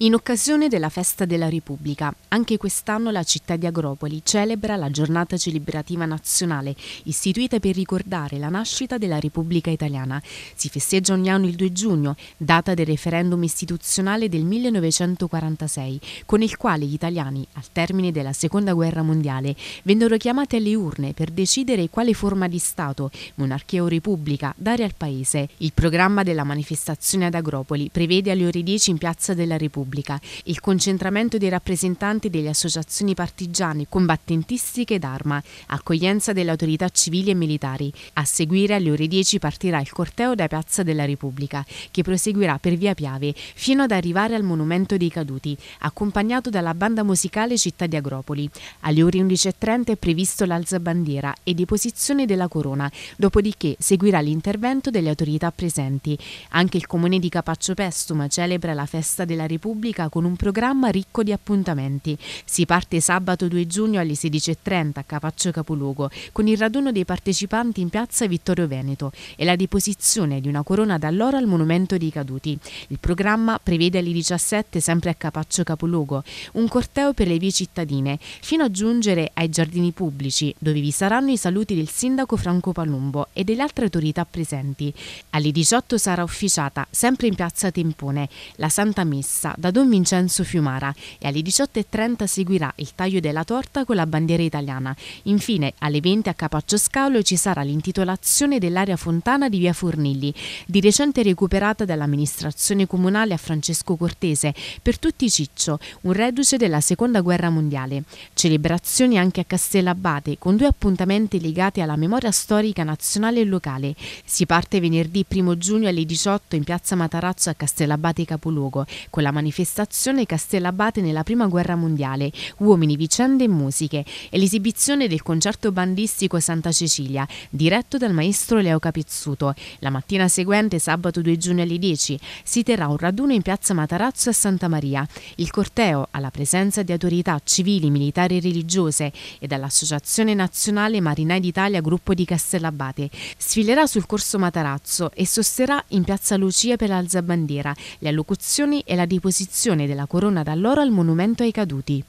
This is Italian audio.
In occasione della festa della Repubblica, anche quest'anno la città di Agropoli celebra la giornata celebrativa nazionale, istituita per ricordare la nascita della Repubblica Italiana. Si festeggia ogni anno il 2 giugno, data del referendum istituzionale del 1946, con il quale gli italiani, al termine della Seconda Guerra Mondiale, vennero chiamati alle urne per decidere quale forma di Stato, monarchia o Repubblica, dare al Paese. Il programma della manifestazione ad Agropoli prevede alle ore 10 in Piazza della Repubblica Repubblica, il concentramento dei rappresentanti delle associazioni partigiane, combattentistiche ed arma, accoglienza delle autorità civili e militari. A seguire alle ore 10 partirà il corteo da Piazza della Repubblica, che proseguirà per via Piave fino ad arrivare al Monumento dei Caduti, accompagnato dalla banda musicale Città di Agropoli. Alle ore 11.30 è previsto l'alza bandiera e deposizione della corona, dopodiché seguirà l'intervento delle autorità presenti. Anche il comune di Capaccio Pestuma celebra la festa della Repubblica Repubblica con un programma ricco di appuntamenti. Si parte sabato 2 giugno alle 16.30 a Capaccio Capoluogo con il raduno dei partecipanti in piazza Vittorio Veneto e la deposizione di una corona d'alloro al monumento dei caduti. Il programma prevede alle 17 sempre a Capaccio Capoluogo un corteo per le vie cittadine fino a giungere ai giardini pubblici dove vi saranno i saluti del sindaco Franco Palumbo e delle altre autorità presenti. Alle 18 sarà ufficiata sempre in piazza Tempone la Santa Messa da da Don Vincenzo Fiumara e alle 18.30 seguirà il taglio della torta con la bandiera italiana. Infine alle 20 a Capaccio Scaulo ci sarà l'intitolazione dell'area fontana di via Fornilli, di recente recuperata dall'amministrazione comunale a Francesco Cortese per tutti Ciccio, un reduce della seconda guerra mondiale. Celebrazioni anche a Castellabate con due appuntamenti legati alla memoria storica nazionale e locale. Si parte venerdì 1 giugno alle 18 in piazza Matarazzo a Castellabate Capoluogo con la manifestazione manifestazione Castellabate nella Prima Guerra Mondiale, Uomini, Vicende e Musiche, e l'esibizione del concerto bandistico Santa Cecilia, diretto dal maestro Leo Capizzuto. La mattina seguente, sabato 2 giugno alle 10, si terrà un raduno in piazza Matarazzo a Santa Maria. Il corteo, alla presenza di autorità civili, militari e religiose e dall'Associazione Nazionale Marinai d'Italia Gruppo di Castellabate, sfilerà sul corso Matarazzo e sosterrà in piazza Lucia per l'alzabandiera, le allocuzioni e la deposizione l'esposizione della corona d'alloro al monumento ai caduti.